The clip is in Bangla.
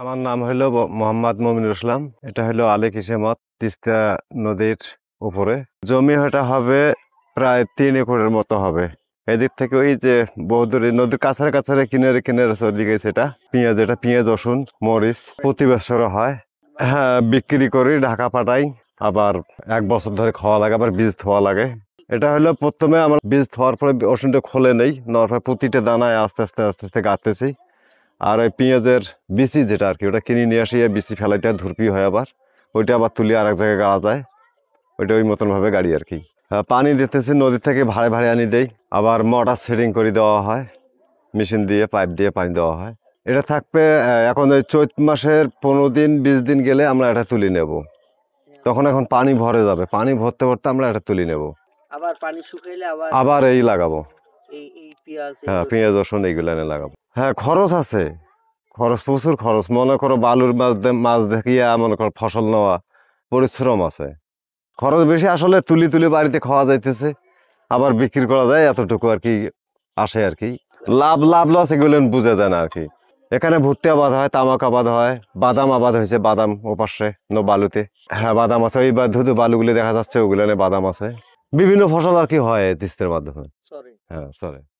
আমার নাম হলো মোহাম্মদ মমিনুল ইসলাম এটা হলো আলেক হিসেমত তিস্তা নদীর উপরে জমি এটা হবে প্রায় তিন একরের মতো হবে এদিক থেকে ওই যে বহুদূরে নদীর কাছারে কাছারে কিনারে কিনারে চলে গেছে এটা পেঁয়াজ এটা পেঁয়াজ রসুন মরিচ প্রতি বছরও হয় হ্যাঁ বিক্রি করি ঢাকা পাঠাই আবার এক বছর ধরে খাওয়া লাগে আবার বীজ ধোয়া লাগে এটা হলো প্রথমে আমার বীজ ধোয়ার পরে রসুনটা খোলে নেই নেওয়ার পরে প্রতিটা দানায় আস্তে আস্তে আস্তে আস্তে গাঁতেছি আর ওই পেঁয়াজের বিচি যেটা আর কি ওটা কিনে নিয়ে আসিয়ে বিচি ফেলাইতে হয় ধুরপি হয় আবার ওইটা আবার তুলে আর এক জায়গায় গাড়া যায় ওইটা ওই মতনভাবে গাড়ি আর কি পানি দিতেছি নদী থেকে ভাড়ে ভাড়ে আনি দেই আবার মোটর সেটিং করে দেওয়া হয় মেশিন দিয়ে পাইপ দিয়ে পানি দেওয়া হয় এটা থাকবে এখন ওই চৈত মাসের পনেরো দিন বিশ দিন গেলে আমরা এটা তুলে নেব তখন এখন পানি ভরে যাবে পানি ভরতে ভরতে আমরা এটা তুলে নেব আবার পানি শুকাইলে আবার আবার এই লাগাবো পেঁয়াজ হ্যাঁ, রসুন এগুলো এনে লাগাবো হ্যাঁ খরচ আছে খরচ প্রচুর খরচ মনে করো বালুর মাছ দেখিয়া মনে করো ফসল নেওয়া পরিশ্রম আছে খরচ বেশি আসলে তুলি তুলি বাড়িতে খাওয়া যাইতেছে আবার বিক্রি করা যায় এতটুকু আর কি আসে আর কি লাভ লাভ লস এগুলো বুঝা যায় না আর কি এখানে ভুট্টি আবাদ হয় তামাক আবাদ হয় বাদাম আবাদ হয়েছে বাদাম ওপাশে নো বালুতে হ্যাঁ বাদাম আছে ওইবার ধুধু বালুগুলি দেখা যাচ্ছে ওগুলো বাদাম আছে বিভিন্ন ফসল আর কি হয় তিস্তের মাধ্যমে হ্যাঁ সরি